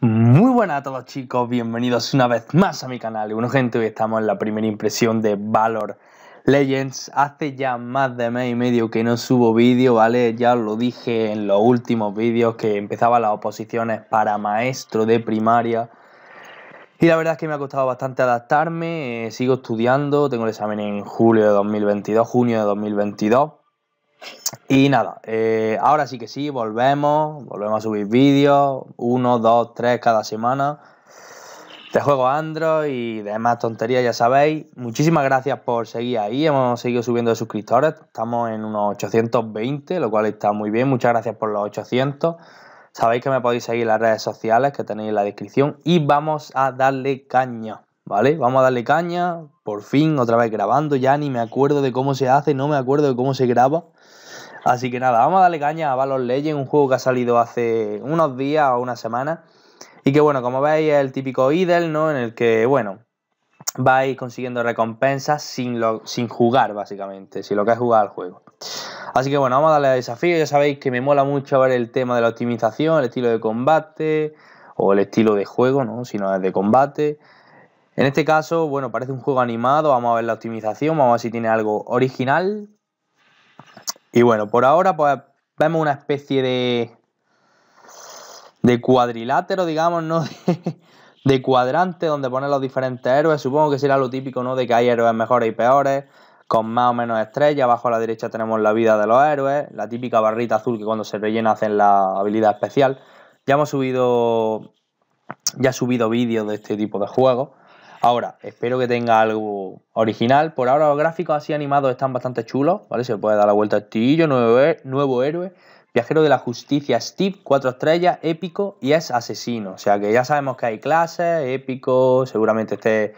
Muy buenas a todos chicos, bienvenidos una vez más a mi canal. bueno gente, hoy estamos en la primera impresión de Valor Legends. Hace ya más de mes y medio que no subo vídeo, ¿vale? Ya os lo dije en los últimos vídeos que empezaba las oposiciones para maestro de primaria. Y la verdad es que me ha costado bastante adaptarme, eh, sigo estudiando, tengo el examen en julio de 2022, junio de 2022. Y nada, eh, ahora sí que sí, volvemos, volvemos a subir vídeos, uno, dos, tres cada semana de juego Android y demás tonterías, ya sabéis. Muchísimas gracias por seguir ahí, hemos seguido subiendo de suscriptores, estamos en unos 820, lo cual está muy bien, muchas gracias por los 800. Sabéis que me podéis seguir en las redes sociales que tenéis en la descripción y vamos a darle caña, ¿vale? Vamos a darle caña, por fin, otra vez grabando, ya ni me acuerdo de cómo se hace, no me acuerdo de cómo se graba. Así que nada, vamos a darle caña a Valor Legends, un juego que ha salido hace unos días o una semana. Y que bueno, como veis es el típico idle, ¿no? En el que, bueno, vais consiguiendo recompensas sin, sin jugar, básicamente, si lo que es jugar al juego. Así que bueno, vamos a darle a desafío. Ya sabéis que me mola mucho ver el tema de la optimización, el estilo de combate o el estilo de juego, ¿no? Si no es de combate. En este caso, bueno, parece un juego animado. Vamos a ver la optimización, vamos a ver si tiene algo original. Y bueno, por ahora pues vemos una especie de, de cuadrilátero, digamos, ¿no? De, cuadrante donde poner los diferentes héroes. Supongo que será lo típico, ¿no? De que hay héroes mejores y peores, con más o menos estrella. Abajo a la derecha tenemos la vida de los héroes, la típica barrita azul que cuando se rellena hacen la habilidad especial. Ya hemos subido, ya subido vídeos de este tipo de juegos. Ahora, espero que tenga algo original. Por ahora los gráficos así animados están bastante chulos, ¿vale? Se puede dar la vuelta a estillo, nuevo, nuevo héroe, viajero de la justicia Steve, cuatro estrellas, épico y es asesino. O sea que ya sabemos que hay clases, épico, seguramente esté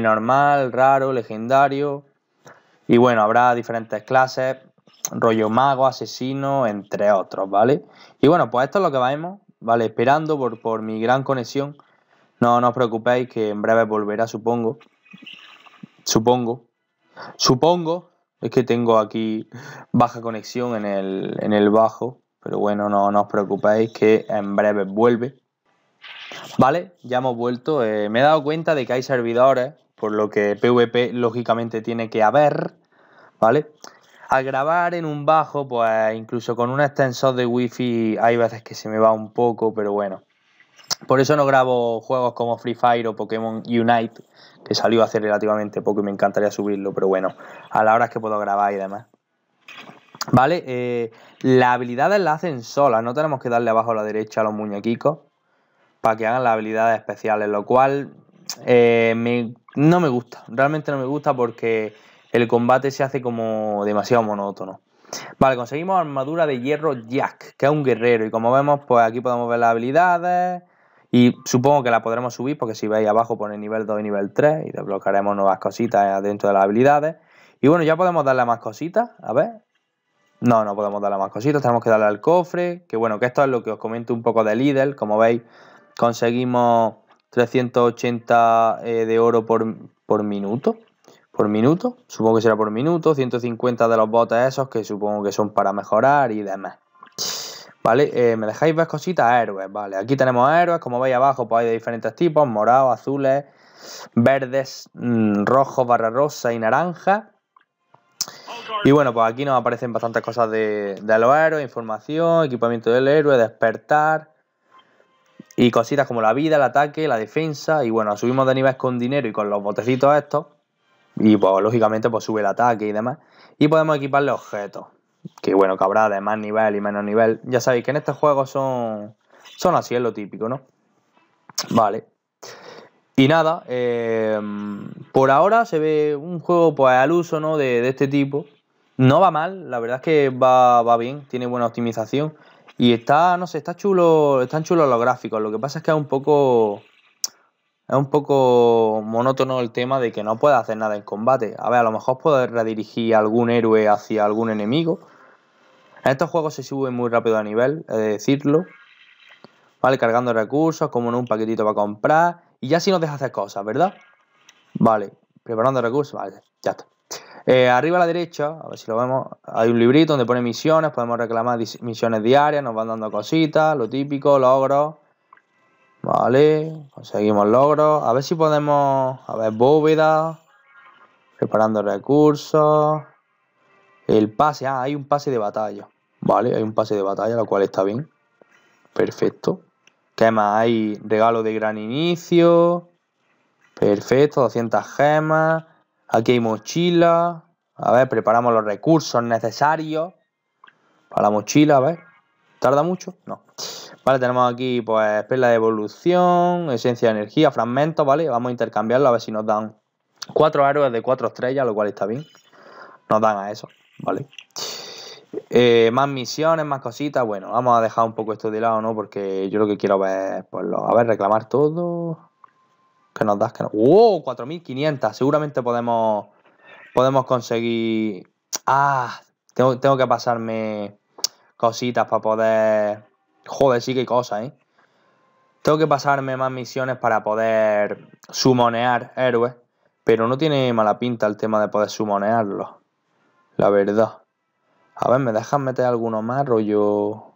normal, raro, legendario. Y bueno, habrá diferentes clases, rollo mago, asesino, entre otros, ¿vale? Y bueno, pues esto es lo que vamos, ¿vale? Esperando por, por mi gran conexión no, no os preocupéis que en breve volverá, supongo. Supongo. Supongo. Es que tengo aquí baja conexión en el, bajo. Pero bueno, no, no os preocupéis que en breve vuelve. Vale, ya hemos vuelto. Eh, me he dado cuenta de que hay servidores, por lo que PvP lógicamente tiene que haber. ¿Vale? A grabar en un bajo, pues incluso con un extensor de wifi hay veces que se me va un poco, pero bueno. Por eso no grabo juegos como Free Fire o Pokémon Unite, que salió hace relativamente poco y me encantaría subirlo, pero bueno, a la hora es que puedo grabar y demás. Vale, eh, las habilidades las hacen solas, no tenemos que darle abajo a la derecha a los muñequicos para que hagan las habilidades especiales, lo cual eh, no me gusta, realmente no me gusta porque el combate se hace como demasiado monótono. Vale, conseguimos armadura de hierro Jack, que es un guerrero, y como vemos, pues aquí podemos ver las habilidades, y supongo que la podremos subir porque si veis abajo pone nivel 2 y nivel 3 y desblocaremos nuevas cositas eh, dentro de las habilidades. Y bueno, ya podemos darle más cositas, a ver. No, no podemos darle más cositas, tenemos que darle al cofre. Que bueno, que esto es lo que os comento un poco de Lidl. Como veis, conseguimos 380 eh, de oro por, por minuto. Por minuto, supongo que será por minuto. 150 de los botes esos que supongo que son para mejorar y demás. ¿Vale? Eh, me dejáis ver cositas héroes, ¿vale? Aquí tenemos héroes, como veis abajo, pues hay de diferentes tipos, morados, azules, verdes, mm, rojos, barra rosa y naranja. Y bueno, pues aquí nos aparecen bastantes cosas de, de los héroes, información, equipamiento del héroe, despertar y cositas como la vida, el ataque, la defensa. Y bueno, subimos de nivel con dinero y con los botecitos estos. Y pues lógicamente pues sube el ataque y demás. Y podemos equiparle objetos que bueno, que habrá de más nivel y menos nivel. Ya sabéis que en este juego son, son así, es lo típico, ¿no? Vale. Y nada, em, por ahora se ve un juego pues, al uso ¿no? de, este tipo. No va mal, la verdad es que va, va, bien, tiene buena optimización. Y está, no sé, está chulo, están chulos los gráficos. Lo que pasa es que es un poco. Es un poco monótono el tema de que no puede hacer nada en combate. A ver, a lo mejor puedes redirigir algún héroe hacia algún enemigo en estos juegos se sube muy rápido a nivel, es decirlo. Vale, cargando recursos, como en un paquetito para comprar. Y ya si nos deja hacer cosas, ¿verdad? Vale, preparando recursos, vale, ya está. Eh, arriba a la derecha, a ver si lo vemos, hay un librito donde pone misiones, podemos reclamar misiones diarias, nos van dando cositas, lo típico, logros. Vale, conseguimos logros. A ver si podemos, a ver, bóveda, preparando recursos. El pase, ah, hay un pase de batalla. Vale, hay un pase de batalla, lo cual está bien. Perfecto. ¿Qué más? Hay regalo de gran inicio. Perfecto, 200 gemas. Aquí hay mochila. A ver, preparamos los recursos necesarios para la mochila, a ver. ¿Tarda mucho? No. Vale, tenemos aquí, pues, perla de evolución, esencia de energía, fragmentos, ¿vale? Vamos a intercambiarlo a ver si nos dan cuatro héroes de cuatro estrellas, lo cual está bien. Nos dan a eso, ¿vale? vale eh, más misiones, más cositas. Bueno, vamos a dejar un poco esto de lado, ¿no? Porque yo lo que quiero ver, pues, a ver, reclamar todo. qué nos das, ¡Wow! 4.500. Seguramente podemos, podemos conseguir. ¡Ah! Tengo, que pasarme cositas para poder. Joder, sí que hay cosas, ¿eh? Tengo que pasarme más misiones para poder sumonear héroes. Pero no tiene mala pinta el tema de poder sumonearlos. La verdad. A ver, ¿me dejan meter alguno más? Rollo.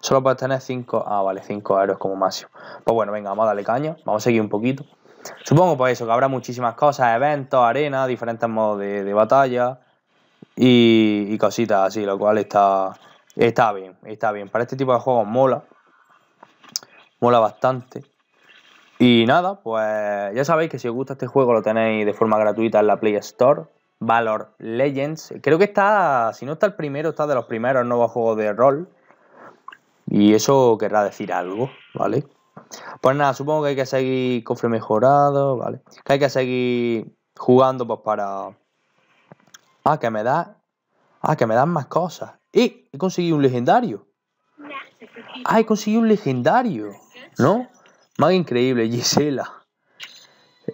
Solo puedes tener 5. Ah, vale, 5 aéreos como máximo. Pues bueno, venga, vamos a darle caña. Vamos a seguir un poquito. Supongo pues eso, que habrá muchísimas cosas, eventos, arenas, diferentes modos de, batalla y, y, cositas así, lo cual está, está bien, está bien. Para este tipo de juegos mola, mola bastante. Y nada, pues ya sabéis que si os gusta este juego lo tenéis de forma gratuita en la Play Store. Valor Legends. Creo que está, si no está el primero, está de los primeros nuevos juegos de rol. Y eso querrá decir algo, ¿vale? Pues nada, supongo que hay que seguir cofre mejorado, ¿vale? Que hay que seguir jugando pues para... Ah, que me da... Ah, que me dan más cosas. ¡Y! ¡Eh! He conseguido un legendario. ¡Ah, he conseguido un legendario! ¿No? Más increíble, Gisela.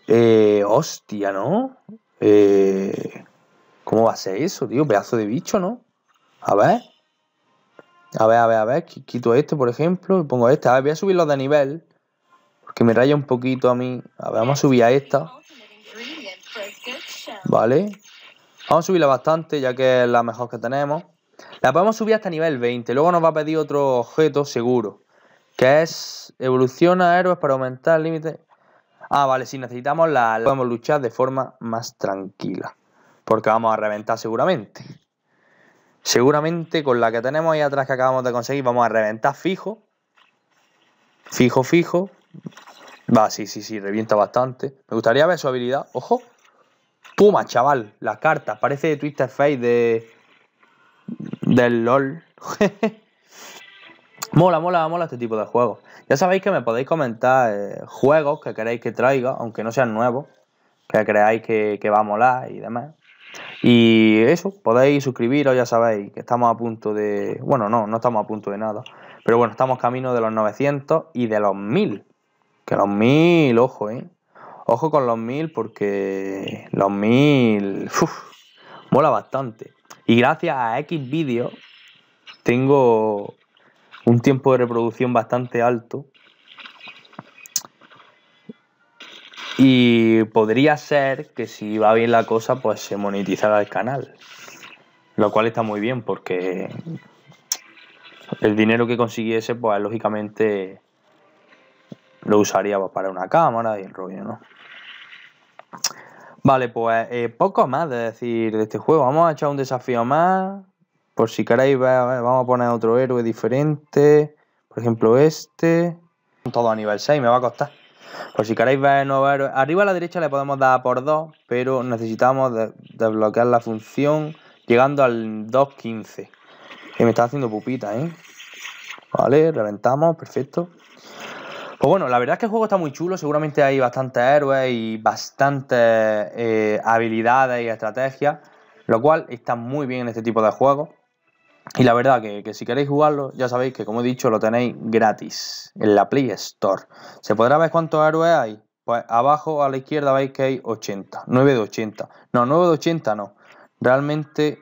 Eh, hostia, ¿no? Eh, ¿Cómo va a ser eso, tío? Pedazo de bicho, ¿no? A ver. A ver, a ver, a ver. Quito este, por ejemplo. Y pongo este. A ver, voy a subirlo de nivel. Porque me raya un poquito a mí. A ver, vamos a subir a esta. Vale. Vamos a subirla bastante, ya que es la mejor que tenemos. La podemos subir hasta nivel 20. Luego nos va a pedir otro objeto seguro. Que es evoluciona héroes para aumentar el límite. Ah, vale, si necesitamos la... Podemos luchar de forma más tranquila. Porque vamos a reventar seguramente. Seguramente con la que tenemos ahí atrás que acabamos de conseguir vamos a reventar fijo. Fijo, fijo. Va, sí, sí, sí, revienta bastante. Me gustaría ver su habilidad. ¡Ojo! ¡Puma, chaval, la carta. Parece de Twister Face de... Del LOL. Mola, mola, mola este tipo de juegos. Ya sabéis que me podéis comentar eh, juegos que queréis que traiga, aunque no sean nuevos, que creáis que, va a molar y demás. Y eso, podéis suscribiros, ya sabéis que estamos a punto de... Bueno, no, no estamos a punto de nada. Pero bueno, estamos camino de los 900 y de los 1000. Que los 1000, ojo, ¿eh? Ojo con los 1000 porque los 1000... mola bastante. Y gracias a X tengo un tiempo de reproducción bastante alto. Y podría ser que si va bien la cosa, pues se monetizara el canal. Lo cual está muy bien porque el dinero que consiguiese, pues lógicamente lo usaría para una cámara y el rollo, ¿no? Vale, pues eh, poco más de decir de este juego. Vamos a echar un desafío más. Por si queréis, vamos a poner otro héroe diferente. Por ejemplo, este. Todo a nivel 6, me va a costar. Por si queréis ver nuevos héroes. Arriba a la derecha le podemos dar por 2, pero necesitamos desbloquear la función llegando al 2.15. Y me está haciendo pupita, ¿eh? Vale, reventamos, perfecto. Pues bueno, la verdad es que el juego está muy chulo, seguramente hay bastantes héroes y bastantes eh, habilidades y estrategias, lo cual está muy bien en este tipo de juegos. Y la verdad que, si queréis jugarlo, ya sabéis que como he dicho, lo tenéis gratis en la Play Store. ¿Se podrá ver cuántos héroes hay? Pues abajo a la izquierda veis que hay 80, 9 de 80. No, 9 de 80 no. Realmente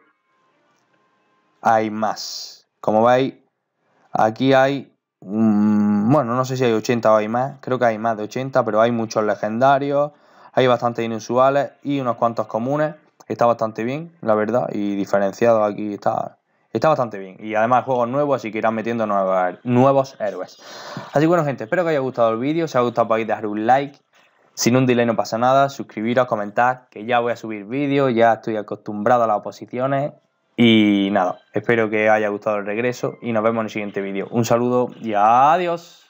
hay más. Como veis, aquí hay, mm, bueno, no sé si hay 80 o hay más. Creo que hay más de 80, pero hay muchos legendarios. Hay bastantes inusuales y unos cuantos comunes. Está bastante bien, la verdad, y diferenciado aquí está Está bastante bien. Y además juegos nuevos, así que irán metiendo nuevos, héroes. Así que bueno, gente, espero que haya gustado el vídeo. Si os ha gustado podéis dejar un like. Sin un delay no pasa nada. Suscribiros, comentar, que ya voy a subir vídeos. Ya estoy acostumbrado a las oposiciones. Y nada, espero que haya gustado el regreso y nos vemos en el siguiente vídeo. Un saludo y adiós.